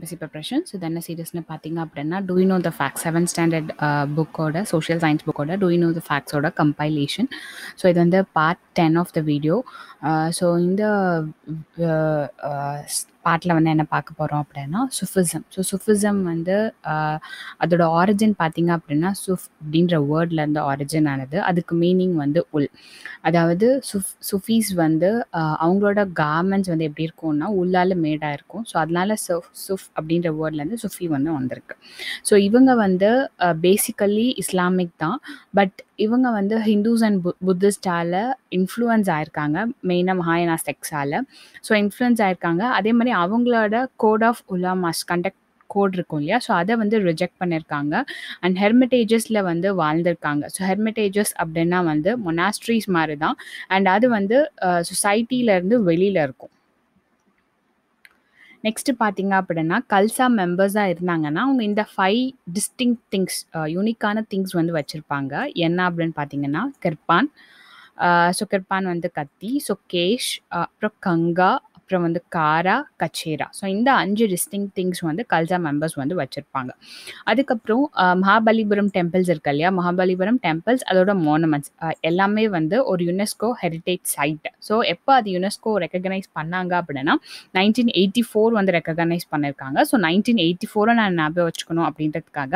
Campus preparation so இது சீரியஸ்னு பார்த்தீங்க அப்படின்னா to know the facts seventh standard புக்கோட சோஷியல் சயின்ஸ் புக்கோட டூ நோ த ஃபேக்ஸோட கம்பைலேஷன் ஸோ இது வந்து part ten of the video so இந்த uh, uh, பாட்டில் வந்து என்ன பார்க்க போகிறோம் அப்படின்னா சுஃபிசம் ஸோ சுஃபிசம் வந்து அதோட ஆரிஜின் பார்த்தீங்க அப்படின்னா சுஃப் அப்படின்ற வேர்ட்லேருந்து ஆரிஜின் ஆனது அதுக்கு மீனிங் வந்து உல் அதாவது சுஃப் சுஃபீஸ் வந்து அவங்களோட கார்மெண்ட்ஸ் வந்து எப்படி இருக்கும்னா உள்ளால் மேடாக இருக்கும் ஸோ அதனால சுஃப் சுஃப் அப்படின்ற வேர்ட்லேருந்து சுஃபி வந்து வந்திருக்கு ஸோ இவங்க வந்து பேசிக்கலி இஸ்லாமிக் தான் பட் இவங்க வந்து ஹிந்துஸ் அண்ட் பு புத்திஸ்டால் இன்ஃப்ளூயன்ஸ் ஆயிருக்காங்க மெயினாக மகாயனா செக்ஸால் ஸோ இன்ஃப்ளூயன்ஸ் ஆயிருக்காங்க அதே மாதிரி மாதிரி அவங்களோட கோட் ஆஃப் உலாமாஸ் கண்டக்ட் கோட் இருக்கும் இல்லையா ஸோ அதை வந்து ரிஜெக்ட் பண்ணியிருக்காங்க அண்ட் ஹெர்மிட்டேஜஸில் வந்து வாழ்ந்திருக்காங்க ஸோ ஹெர்மிட்டேஜஸ் அப்படின்னா வந்து மொனாஸ்ட்ரிஸ் மாதிரி தான் அண்ட் அது வந்து சொசைட்டியிலேருந்து வெளியில் இருக்கும் நெக்ஸ்ட்டு பார்த்தீங்க அப்படின்னா கல்சா மெம்பர்ஸாக இருந்தாங்கன்னா அவங்க இந்த ஃபைவ் டிஸ்டிங் திங்ஸ் யூனிக்கான திங்ஸ் வந்து வச்சுருப்பாங்க என்ன அப்படின்னு பார்த்தீங்கன்னா கிர்பான் ஸோ கிர்பான் வந்து கத்தி ஸோ கேஷ் அப்புறம் கங்கா அப்புறம் வந்து காரா கச்சேரா ஸோ இந்த அஞ்சு டிஸ்டிங் திங்ஸ் வந்து கல்சா மெம்பர்ஸ் வந்து வச்சுருப்பாங்க அதுக்கப்புறம் மகாபலிபுரம் டெம்பிள்ஸ் இருக்கு இல்லையா மகாபலிபுரம் டெம்பிள்ஸ் அதோட மோனமெண்ட்ஸ் எல்லாமே வந்து ஒரு யுனெஸ்கோ ஹெரிட்டேஜ் சைட் ஸோ எப்போ அது யுனெஸ்கோ ரெக்கக்னைஸ் பண்ணாங்க அப்படின்னா நைன்டீன் எயிட்டி ஃபோர் வந்து ரெக்கக்னைஸ் பண்ணியிருக்காங்க ஸோ நைன்டீன் எயிட்டி ஃபோரை நான் ஞாபகம் வச்சுக்கணும் அப்படின்றதுக்காக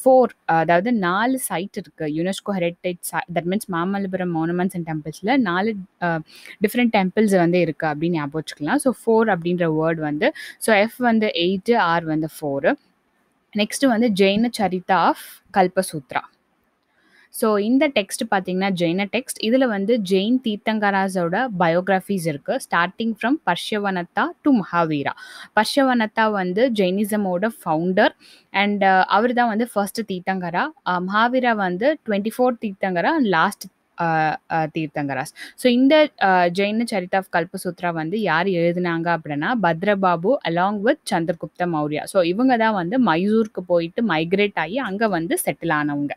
ஃபோர் அதாவது நாலு சைட் இருக்குது UNESCO heritage that means Mamallapuram monuments and டெம்பிள்ஸில் நாலு டிஃப்ரெண்ட் டெம்பிள்ஸ் வந்து இருக்குது அப்படின்னு ஞாபகம் வச்சுக்கலாம் ஸோ ஃபோர் அப்படின்ற வேர்ட் வந்து ஸோ எஃப் வந்து எயிட்டு ஆர் வந்து ஃபோரு நெக்ஸ்ட்டு வந்து ஜெயின சரிதா ஆஃப் கல்பசூத்ரா ஸோ இந்த டெக்ஸ்ட் பார்த்தீங்கன்னா ஜெயின டெக்ஸ்ட் இதில் வந்து ஜெயின் தீர்த்தங்கராஸோட பயோகிராஃபிஸ் இருக்குது starting from Parshvanatha to Mahavira Parshvanatha வந்து ஜெயினிசமோட ஃபவுண்டர் அண்ட் அவர் தான் வந்து ஃபர்ஸ்ட் தீர்த்தங்கரா மகாவீரா வந்து twenty four Tirthankara and last Tirthankaras so இந்த ஜெயின சரித் ஆஃப் கல்பசூத்ரா வந்து யார் எழுதினாங்க அப்படின்னா Bhadrabahu along with Chandragupta Maurya so இவங்க தான் வந்து மைசூருக்கு போயிட்டு மைக்ரேட் ஆகி அங்கே வந்து செட்டில் ஆனவங்க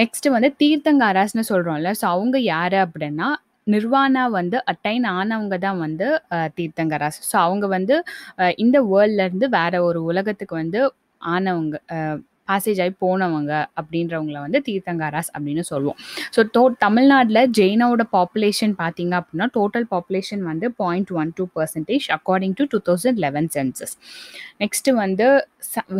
நெக்ஸ்ட் வந்து தீர்த்தங்காராஸ்னு சொல்கிறோம்ல ஸோ அவங்க யார் அப்படின்னா நிர்வாணா வந்து அட்டைன் ஆனவங்க தான் வந்து தீர்த்தங்கராஸ் ஸோ அவங்க வந்து இந்த வேர்ல்ட்லேருந்து வேற ஒரு உலகத்துக்கு வந்து ஆனவங்க பாசேஜ் ஆகி போனவங்க அப்படின்றவங்கள வந்து தீர்த்தங்காராஸ் அப்படின்னு சொல்லுவோம் ஸோ டோ தமிழ்நாட்டில் ஜெயினாவோட பாப்புலேஷன் பார்த்தீங்க அப்படின்னா டோட்டல் பாப்புலேஷன் வந்து point one two percentage according to two thousand eleven census next வந்து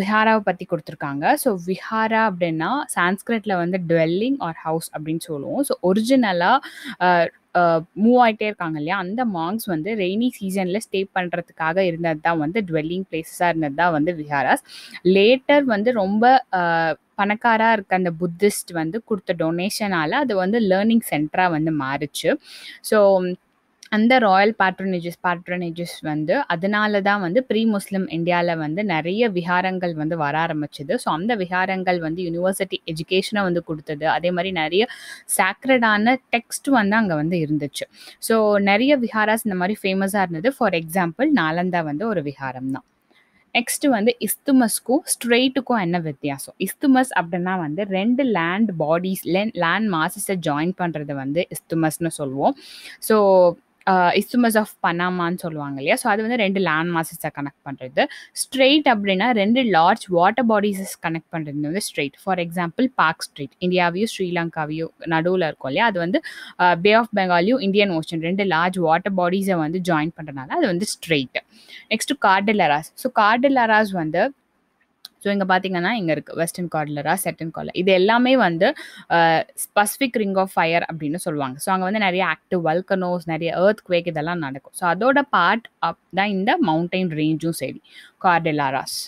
விஹாராவை பற்றி கொடுத்துருக்காங்க ஸோ விஹாரா அப்படின்னா சான்ஸ்கிரிட்டில் வந்து டுவெல்லிங் ஆர் ஹவுஸ் அப்படின்னு சொல்லுவோம் ஸோ ஒரிஜினலாக மூவ் ஆகிட்டே இருக்காங்க இல்லையா அந்த மாங்ஸ் வந்து ரெய்னி சீசனில் ஸ்டே பண்ணுறதுக்காக இருந்தது தான் வந்து டுவெல்லிங் பிளேஸஸாக இருந்தது தான் வந்து விஹாராஸ் லேட்டர் வந்து ரொம்ப பணக்காராக இருக்க அந்த புத்திஸ்ட் வந்து கொடுத்த டொனேஷனால் அது வந்து லேர்னிங் சென்டராக வந்து மாறுச்சு ஸோ அந்த ராயல் பேட்ரனேஜஸ் பேட்ரனேஜஸ் வந்து அதனால தான் வந்து ப்ரீ முஸ்லிம் இந்தியாவில் வந்து நிறைய விஹாரங்கள் வந்து வர ஆரம்பிச்சது ஸோ அந்த விஹாரங்கள் வந்து யூனிவர்சிட்டி எஜுகேஷனை வந்து கொடுத்தது அதே மாதிரி நிறைய சாக்ரடான டெக்ஸ்ட் வந்து அங்கே வந்து இருந்துச்சு ஸோ நிறைய விஹாராஸ் இந்த மாதிரி ஃபேமஸாக இருந்தது ஃபார் எக்ஸாம்பிள் நாலந்தா வந்து ஒரு விஹாரம் தான் நெக்ஸ்ட் வந்து இஸ்துமஸ்க்கும் ஸ்ட்ரெயிட்டுக்கும் என்ன வித்தியாசம் இஸ்துமஸ் அப்படின்னா வந்து ரெண்டு லேண்ட் பாடிஸ் லேண்ட் மாசஸை ஜாயின் பண்ணுறது வந்து இஸ்துமஸ்னு சொல்லுவோம் ஸோ இஸ்துமஸ் ஆஃப் பனாமான்னு சொல்லுவாங்க இல்லையா ஸோ அது வந்து ரெண்டு லேண்ட் மாசஸை கனெக்ட் பண்ணுறது ஸ்ட்ரெயிட் அப்படின்னா ரெண்டு லார்ஜ் வாட்டர் பாடிஸஸ் கனெக்ட் பண்ணுறது வந்து strait for example Palk strait இந்தியாவையும் ஸ்ரீலங்காவையும் நடுவில் இருக்கும் இல்லையா அது வந்து பே ஆஃப் பெங்காலியும் இந்தியன் ஓஷன் ரெண்டு லார்ஜ் வாட்டர் பாடிஸை வந்து ஜாயின் பண்ணுறதுனால அது வந்து strait next cordilleras so cordilleras வந்து ஸோ இங்கே பார்த்தீங்கன்னா இங்கே இருக்குது வெஸ்டர்ன் கார்டிலரா செட்டன் கார்டர் இது எல்லாமே வந்து ஸ்பெசிஃபிக் ரிங் ஆஃப் ஃபயர் அப்படின்னு சொல்லுவாங்க ஸோ அங்கே வந்து நிறைய ஆக்டிவ் வல்கனோஸ் நிறைய ஏர்த் குவேக் இதெல்லாம் நடக்கும் ஸோ அதோட பார்ட் அப் தான் இந்த மவுண்டைன் ரேஞ்சும் சரி கார்டிலாராஸ்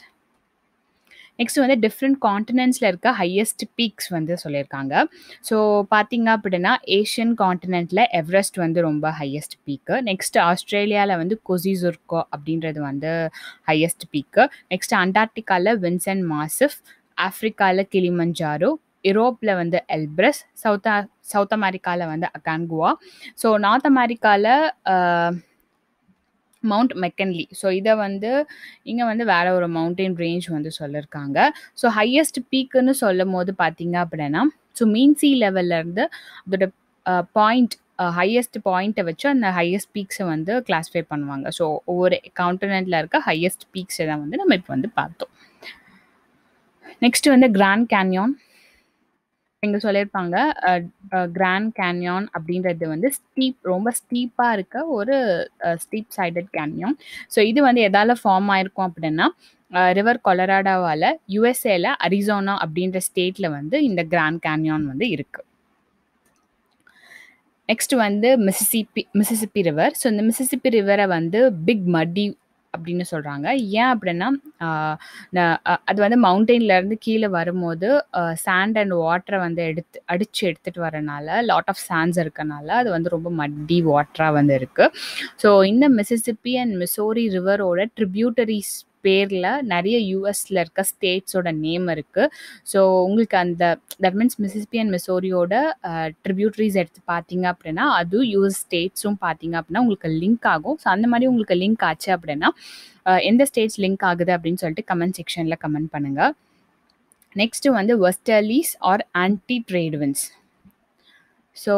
நெக்ஸ்ட் வந்து டிஃப்ரெண்ட் காண்டினென்ட்ஸில் இருக்க ஹையஸ்ட் பீக்ஸ் வந்து சொல்லியிருக்காங்க ஸோ பார்த்தீங்க அப்படின்னா ஏஷியன் காண்டினென்ட்டில் எவரெஸ்ட் வந்து ரொம்ப ஹையஸ்ட் பீக்கு நெக்ஸ்ட் ஆஸ்திரேலியாவில் வந்து கொசிசுர்கோ அப்படின்றது வந்து ஹையஸ்ட் பீக்கு நெக்ஸ்ட் அண்டார்டிகாவில் வின்சன் மாசிஃப் ஆஃப்ரிக்காவில் கிளிமஞ்சாரோ யூரோப்பில் வந்து எல்ப்ரஸ் சவுத் சவுத் அமெரிக்காவில் வந்து அகான்குவா ஸோ நார்த் அமெரிக்காவில் மவுண்ட் மெக்கன்லி ஸோ இதை வந்து இங்கே வந்து வேற ஒரு மவுண்டெயின் ரேஞ்ச் வந்து சொல்லியிருக்காங்க ஸோ ஹையஸ்ட் பீக்குன்னு சொல்லும் போது பார்த்தீங்க அப்படின்னா ஸோ மீன் சி லெவல்லேருந்து அதோட பாயிண்ட் ஹையஸ்ட் பாயிண்ட்டை வச்சு அந்த ஹையஸ்ட் பீக்ஸை வந்து கிளாஸிஃபை பண்ணுவாங்க ஸோ ஒவ்வொரு காண்டினென்ட்டில் இருக்க ஹையஸ்ட் பீக்ஸை தான் வந்து நம்ம இப்போ வந்து பார்த்தோம் நெக்ஸ்ட் வந்து கிராண்ட் கேன்யான் இங்கே சொல்லியிருப்பாங்க கிராண்ட் கேன்யான் அப்படின்றது வந்து ஸ்டீப் ரொம்ப ஸ்டீப்பாக இருக்க ஒரு ஸ்டீப் சைடட் கேன்யான் ஸோ இது வந்து எதால் ஃபார்ம் ஆயிருக்கும் அப்படின்னா ரிவர் கொலராடாவால் யுஎஸ்ஏல அரிசோனா அப்படின்ற ஸ்டேட்டில் வந்து இந்த கிராண்ட் கேன்யான் வந்து இருக்கு நெக்ஸ்ட் வந்து மிசிசிப்பி மிசிசிப்பி ரிவர் ஸோ இந்த மிசிசிப்பி ரிவரை வந்து பிக் மடி அப்படின்னு சொல்கிறாங்க ஏன் அப்படின்னா அது வந்து மவுண்டெயின்லேருந்து கீழே வரும்போது சாண்ட் அண்ட் வாட்டரை வந்து எடுத்து அடித்து எடுத்துகிட்டு வரனால லாட் ஆஃப் சாண்ட்ஸ் இருக்கனால அது வந்து ரொம்ப மட்டி வாட்டராக வந்து இருக்குது ஸோ இந்த மிசிசிப்பி அண்ட் மிசோரி ரிவரோட ட்ரிபியூட்டரிஸ் பேரில் நிறைய யூஎஸில் இருக்க ஸ்டேட்ஸோட நேம் இருக்குது ஸோ உங்களுக்கு அந்த தட் மீன்ஸ் மிசிசிபி அண்ட் மிசோரியோட ட்ரிபியூட்ரிஸ் எடுத்து பார்த்தீங்க அப்படின்னா அதுவும் யூஎஸ் ஸ்டேட்ஸும் பார்த்தீங்க அப்படின்னா உங்களுக்கு லிங்க் ஆகும் ஸோ அந்த மாதிரி உங்களுக்கு லிங்க் ஆச்சு அப்படின்னா எந்த ஸ்டேட்ஸ் லிங்க் ஆகுது அப்படின்னு சொல்லிட்டு கமெண்ட் செக்ஷனில் கமெண்ட் பண்ணுங்கள் நெக்ஸ்ட்டு வந்து westerlies or anti trade winds so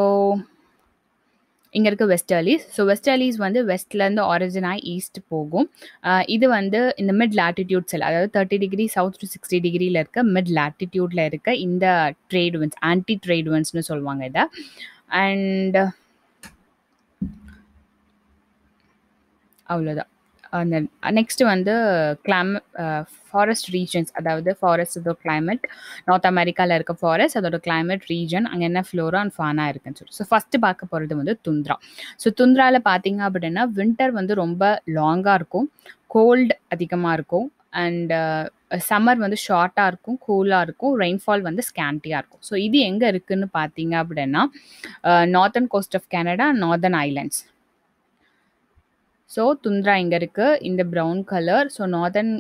இங்கே இருக்க வெஸ்டர்லீஸ் ஸோ வெஸ்டர்லீஸ் வந்து வெஸ்ட்லேருந்து ஆரிஜினாக ஈஸ்ட் போகும் இது வந்து இந்த மிட் இல்லை அதாவது thirty degree south to sixty டிகிரியில் இருக்க மிட் லாட்டிடியூட்டில் இருக்க இந்த ட்ரேட் வின்ஸ் ஆன்டி ட்ரேட் வின்ஸ்னு சொல்லுவாங்க இதை அண்ட் அவ்வளோதான் அந்த நெக்ஸ்ட் வந்து கிளைம ஃபாரஸ்ட் ரீஜன்ஸ் அதாவது ஃபாரஸ்ட் இதோட கிளைமேட் நார்த் அமெரிக்காவில் இருக்க ஃபாரஸ்ட் அதோட கிளைமேட் ரீஜன் அங்கே என்ன ஃப்ளோரா அண்ட் ஃபானா இருக்குன்னு சொல்லி ஸோ ஃபஸ்ட்டு பார்க்க போகிறது வந்து துந்த்ரா ஸோ துந்திராவில் பார்த்தீங்க அப்படின்னா வின்டர் வந்து ரொம்ப லாங்காக இருக்கும் கோல்டு அதிகமாக இருக்கும் அண்ட் சம்மர் வந்து ஷார்ட்டாக இருக்கும் கூலாக இருக்கும் ரெயின்ஃபால் வந்து ஸ்கேண்டியாக இருக்கும் ஸோ இது எங்கே இருக்குதுன்னு பார்த்தீங்க அப்படின்னா northern coast of Canada northern islands so tundra இங்கே இருக்குது இந்த brown colour so northern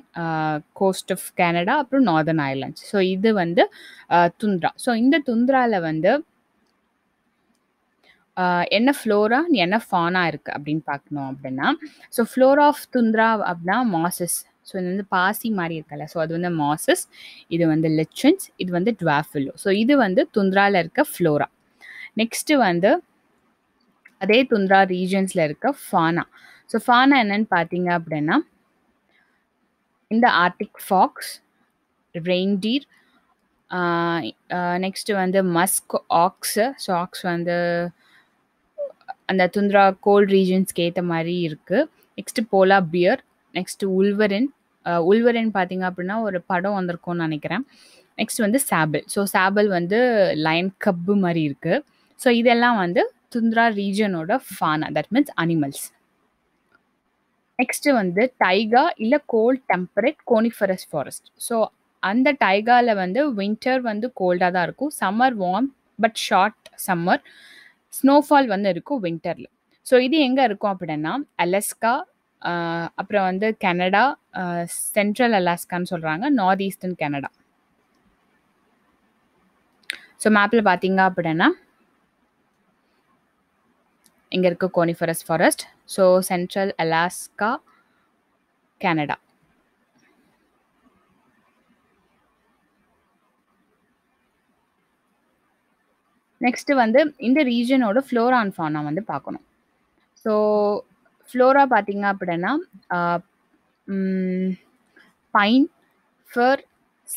coast of Canada அப்புறம் நார்தர்ன் ஐலாண்ட்ஸ் ஸோ இது வந்து துந்த்ரா uh, ஸோ இந்த துந்திராவில் வந்து uh, என்ன ஃப்ளோரா என்ன ஃபானா இருக்குது அப்படின்னு பார்க்கணும் அப்படின்னா ஸோ ஃப்ளோர் ஆஃப் துந்த்ரா அப்படின்னா மாசஸ் ஸோ இது வந்து பாசி மாதிரி இருக்கல ஸோ அது வந்து மாசஸ் இது வந்து லெச்சன்ஸ் இது வந்து டுவாஃபில்லோ ஸோ இது வந்து துந்திராவில் இருக்க ஃப்ளோரா நெக்ஸ்ட்டு வந்து அதே துந்திரா ரீஜன்ஸில் இருக்க ஃபானா ஸோ ஃபானா என்னன்னு பார்த்தீங்க அப்படின்னா இந்த ஆர்டிக் ஃபாக்ஸ் ரெயின்டீர் நெக்ஸ்ட்டு வந்து மஸ்க் ஆக்ஸு ஸோ ஆக்ஸ் வந்து அந்த துந்திரா கோல்ட் ரீஜன்ஸ்க்கு ஏற்ற மாதிரி இருக்குது நெக்ஸ்ட்டு போலா பியர் நெக்ஸ்ட்டு உல்வரின் உல்வரின் பார்த்தீங்க அப்படின்னா ஒரு படம் வந்திருக்கும்னு நினைக்கிறேன் நெக்ஸ்ட் வந்து சாபிள் ஸோ சாபிள் வந்து லயன் கப்பு மாதிரி இருக்குது ஸோ இதெல்லாம் வந்து துந்திரா ரீஜனோட fauna that means animals next வந்து டைகா இல்லை cold temperate coniferous forest so அந்த டைகாவில் வந்து வின்டர் வந்து கோல்டாக தான் இருக்கும் summer warm but short summer snowfall வந்து இருக்கும் வின்டரில் ஸோ இது எங்கே இருக்கும் அப்படின்னா அலஸ்கா அப்புறம் வந்து கனடா சென்ட்ரல் அலாஸ்கான்னு சொல்கிறாங்க நார்த் ஈஸ்டர்ன் கனடா ஸோ மேப்பில் பாத்தீங்க அப்படின்னா இங்கே இருக்கு coniferous forest so central Alaska Canada next வந்து இந்த ரீஜனோட ஃப்ளோரா அண்ட் ஃபானா வந்து பார்க்கணும் ஸோ ஃப்ளோரா பார்த்தீங்க அப்படின்னா pine fir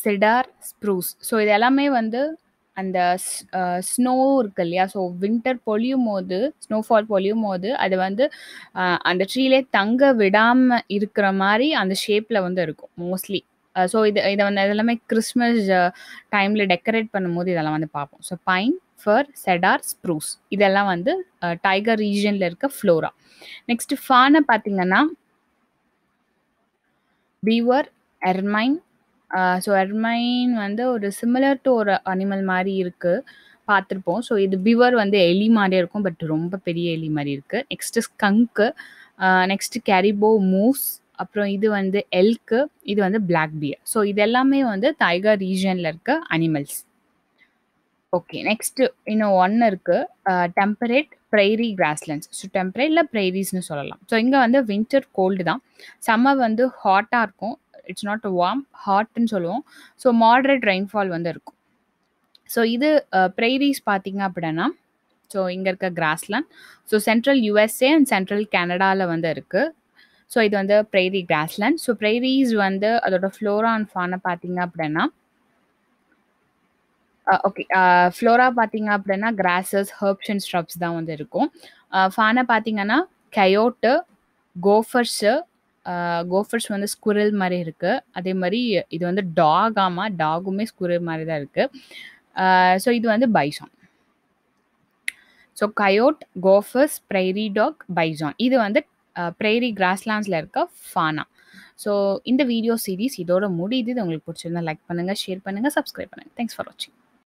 cedar spruce so இது எல்லாமே வந்து அந்த ஸ்னோ இருக்கு இல்லையா ஸோ வின்டர் பொழியும் போது ஸ்னோஃபால் பொழியும் போது அது வந்து அந்த ட்ரீலே தங்க விடாமல் இருக்கிற மாதிரி அந்த ஷேப்பில் வந்து இருக்கும் மோஸ்ட்லி ஸோ இது இதை வந்து இதெல்லாமே கிறிஸ்மஸ் டைமில் டெக்கரேட் பண்ணும்போது இதெல்லாம் வந்து பார்ப்போம் so pine fir cedar spruce இதெல்லாம் வந்து டைகர் ரீஜனில் இருக்க ஃப்ளோரா நெக்ஸ்ட் ஃபானை பார்த்தீங்கன்னா பீவர் எர்மைன் ஸோ எர்மைன் வந்து ஒரு சிமிலர் டு ஒரு அனிமல் மாதிரி இருக்கு. பார்த்துருப்போம். ஸோ இது பிவர் வந்து எலி மாதிரி இருக்கும். பட் ரொம்ப பெரிய எலி மாதிரி இருக்கு. Next skunk. Next next caribou moose. அப்புறம் இது வந்து எல்கு இது வந்து பிளாக் பியர். ஸோ இது எல்லாமே வந்து டைகர் ரீஜன்ல இருக்க அனிமல்ஸ். ஓகே. நெக்ஸ்ட்டு இன்னும் ஒன்னு இருக்கு. Temperate prairie grasslands. So temperate இல்லை ப்ரைரிஸ்ன்னு சொல்லலாம். ஸோ இங்கே வந்து வின்டர் கோல்டு தான். சம்மர் வந்து ஹாட்டாக இருக்கும். இட்ஸ் நாட் வார்ம் ஹாட்னு சொல்லுவோம் ஸோ மாடரேட் ரெயின்ஃபால் வந்து இருக்கும் ஸோ இது ப்ரைரிஸ் uh, பார்த்தீங்க அப்படின்னா ஸோ இங்கே இருக்க grassland so central USA and central கனடாவில் வந்து இருக்குது ஸோ இது வந்து ப்ரைரி கிராஸ்லேண்ட் ஸோ ப்ரைரிஸ் வந்து அதோட ஃப்ளோரா அண்ட் ஃபானை பார்த்தீங்க அப்படின்னா ஓகே uh, ஃப்ளோரா uh, பார்த்தீங்க அப்படின்னா கிராஸஸ் ஹர்ப்ஸ் அண்ட் ஸ்ட்ரப்ஸ் தான் வந்து இருக்கும் ஃபானை பார்த்தீங்கன்னா கயோட்டு கோஃபர்ஸு கோஃபர்ஸ் வந்து ஸ்குரல் மாதிரி இருக்குது அதே மாதிரி இது வந்து டாக் ஆமா டாகுமே ஸ்குரல் மாதிரி தான் இருக்குது ஸோ இது வந்து bison so coyote gophers prairie dog bison இது வந்து ப்ரைரி கிராஸ்லாண்ட்ஸில் இருக்க ஃபானா ஸோ இந்த வீடியோ சீரீஸ் இதோட முடியுது இது உங்களுக்கு பிடிச்சிருந்தா லைக் பண்ணுங்கள் ஷேர் பண்ணுங்கள் சப்ஸ்கிரைப் பண்ணுங்கள் தேங்க்ஸ் ஃபார் வாட்சிங்